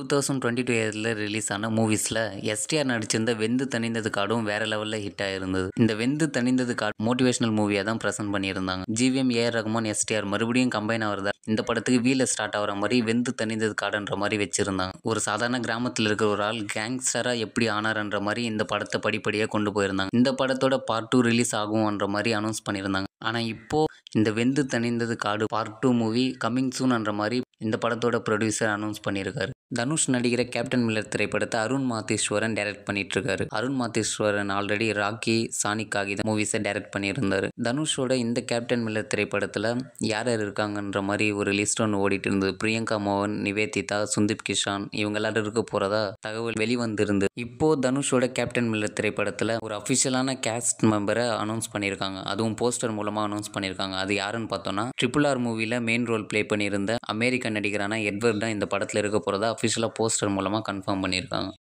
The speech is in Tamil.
டூ தௌசண்ட் டுவெண்ட்டி டூ இயரில் ரிலீஸ் ஆன மூவிஸில் எஸ்டிஆர் நடிச்சிருந்த வெந்து தணிந்தது காடும் வேற லெவலில் ஹிட் ஆயிருந்தது இந்த வெந்து தணிந்தது கார்டு மோட்டிவேஷனல் மூவியாக தான் ப்ரெசென்ட் பண்ணியிருந்தாங்க ஜிவிஎம் ஏஆர் ரகுமான் எஸ்டிஆர் மறுபடியும் கம்பைன் ஆகிறதா இந்த படத்துக்கு வீல ஸ்டார்ட் ஆகிற மாதிரி வெந்து தணிந்தது காடுன்ற மாதிரி வச்சிருந்தாங்க ஒரு சாதாரண கிராமத்தில் இருக்கிற ஒரு ஆள் கேங்ஸ்டராக எப்படி ஆனார்ன்ற மாதிரி இந்த படத்தை படிப்படியாக கொண்டு போயிருந்தாங்க இந்த படத்தோட பார்ட் டூ ரிலீஸ் ஆகும்ன்ற மாதிரி அனௌன்ஸ் பண்ணியிருந்தாங்க ஆனால் இப்போது இந்த Vendhu Thanindhathu Kaadu part two movie coming சூன்ன்ற மாதிரி இந்த படத்தோட ப்ரொடியூசர் அனௌன்ஸ் பண்ணியிருக்காரு தனுஷ் நடிகிற கேப்டன் மில்லர் திரைப்படத்தை அருண் மாதேஸ்வரன் டைரக்ட் பண்ணிட்டு இருக்காரு அருண் மாதேஸ்வரன் ஆல்ரெடி ராக்கி சானிக் காகித மூவிஸை டைரக்ட் பண்ணியிருந்தாரு தனுஷோட இந்த கேப்டன் மில்லர் திரைப்படத்தில் யார் யார் இருக்காங்கன்ற மாதிரி ஒரு லிஸ்ட் ஒன்று ஓடிட்டு இருந்தது பிரியங்கா மோகன் நிவேதிதா சுந்தீப் கிஷான் இவங்க எல்லாரும் இருக்க போறதா தகவல் வெளிவந்திருந்து இப்போ தனுஷோட கேப்டன் மில்லர் திரைப்படத்தில் ஒரு அஃபிஷியலான கேஸ்ட் மெம்பரை அனௌன்ஸ் பண்ணியிருக்காங்க அதுவும் போஸ்டர் மூலமாக அனௌன்ஸ் பண்ணியிருக்காங்க அது யாருன்னு பார்த்தோம்னா ட்ரிபிள் ஆர் மூவியில் மெயின் ரோல் பிளே பண்ணியிருந்த அமெரிக்க நடிகரான எட்வர்ட் தான் இந்த படத்தில் இருக்க போகிறதா அஃபிஷியலாக போஸ்டர் மூலமாக கன்ஃபார்ம் பண்ணியிருக்காங்க